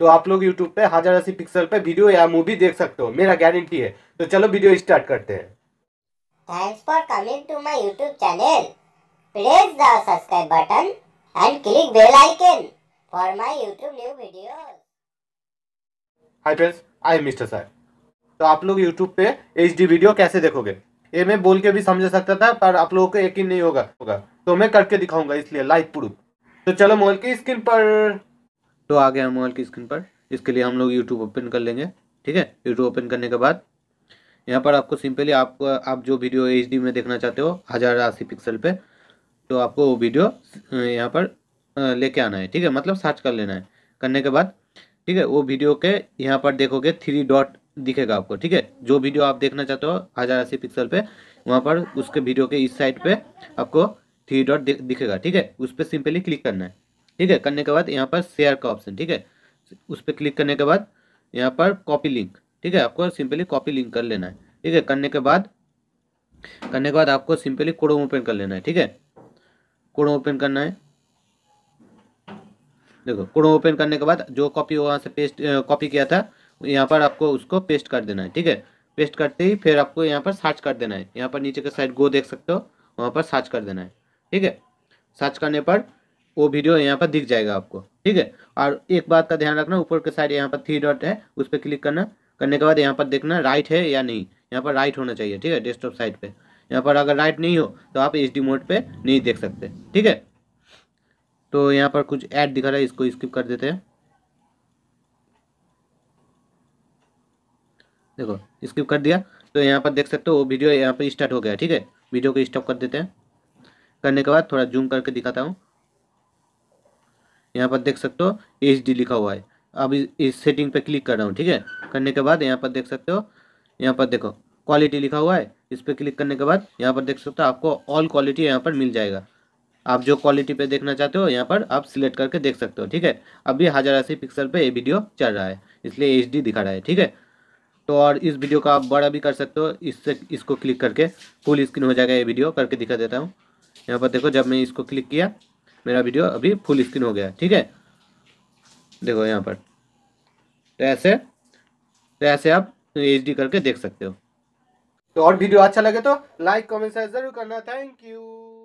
तो आप लोग यूट्यूब पे हजार अस्सी पिक्सल पे वीडियो या मूवी देख सकते हो मेरा गारंटी है तो चलो वीडियो स्टार्ट करते हैं thanks for coming to my YouTube channel press the subscribe button and click bell icon for my YouTube new videos hi friends I am mister sir तो आप लोग यूट्यूब पे एच वीडियो कैसे देखोगे ये मैं बोल के भी समझा सकता था पर आप लोगों को यकीन नहीं होगा होगा तो मैं करके दिखाऊंगा इसलिए लाइव प्रूफ तो चलो मोबाइल की स्क्रीन पर तो आ गया मोबाइल की स्क्रीन पर इसके लिए हम लोग यूट्यूब ओपन कर लेंगे ठीक है यूट्यूब ओपन करने के बाद यहाँ पर आपको सिंपली आपको आप जो वीडियो एच में देखना चाहते हो हज़ार अस्सी पिक्सल पे तो आपको वो वीडियो यहाँ पर लेके आना है ठीक है मतलब सर्च कर लेना है करने के बाद ठीक है वो वीडियो के यहाँ पर देखोगे थ्री डॉट दिखेगा आपको ठीक है जो वीडियो आप देखना चाहते हो हज़ार अस्सी पिक्सल पे वहाँ पर उसके वीडियो के इस साइड पे आपको थ्री डॉट दिखेगा ठीक है उस पर सिंपली क्लिक करना है ठीक है करने के बाद यहाँ पर शेयर का ऑप्शन ठीक है उस पर क्लिक करने के बाद यहाँ पर कॉपी लिंक ठीक है आपको सिंपली कॉपी लिंक कर लेना है ठीक है करने के बाद करने के बाद आपको सिंपली कोड ओपन कर लेना है ठीक है कोड ओपन करना है देखो कोड ओपन करने के बाद जो कॉपी वहाँ से पेस्ट कॉपी किया था यहाँ पर आपको उसको पेस्ट कर देना है ठीक है पेस्ट करते ही फिर आपको यहाँ पर सर्च कर देना है यहाँ पर नीचे के साइड गो देख सकते हो वहाँ पर सर्च कर देना है ठीक है सर्च करने पर वो वीडियो यहाँ पर दिख जाएगा आपको ठीक है और एक बात का ध्यान रखना ऊपर के साइड यहाँ पर थ्री डॉट है उस पर क्लिक करना करने के बाद यहाँ पर देखना राइट है या नहीं यहाँ पर राइट होना चाहिए ठीक है डेस्कटॉप साइड पर यहाँ पर अगर राइट नहीं हो तो आप एच मोड पर नहीं देख सकते ठीक है तो यहाँ पर कुछ ऐड दिखा रहा है इसको स्किप कर देते हैं देखो स्किप कर दिया तो यहाँ पर देख सकते हो वो वीडियो यहाँ पर स्टार्ट हो गया ठीक है वीडियो को स्टॉप कर देते हैं करने के बाद थोड़ा जूम करके दिखाता हूँ यहाँ पर देख सकते हो एच डी लिखा हुआ है अब इस सेटिंग पे क्लिक कर रहा हूँ ठीक है करने के बाद यहाँ पर देख सकते हो यहाँ पर देखो क्वालिटी लिखा हुआ है इस पर क्लिक करने के बाद यहाँ पर देख सकते हो आपको ऑल क्वालिटी यहाँ पर मिल जाएगा आप जो क्वालिटी पे देखना चाहते हो यहाँ पर आप सिलेक्ट करके देख सकते हो ठीक है अभी हज़ार अस्सी पिक्सल पे ये वीडियो चल रहा है इसलिए एच दिखा रहा है ठीक है तो और इस वीडियो का आप बड़ा भी कर सकते हो इससे इसको क्लिक करके फुल स्क्रीन हो जाएगा ये वीडियो करके दिखा देता हूँ यहाँ पर देखो जब मैं इसको क्लिक किया मेरा वीडियो अभी फुल स्क्रीन हो गया ठीक है देखो यहाँ पर तो ऐसे तो ऐसे आप एच करके देख सकते हो तो और वीडियो अच्छा लगे तो लाइक कमेंट शेयर जरूर करना थैंक यू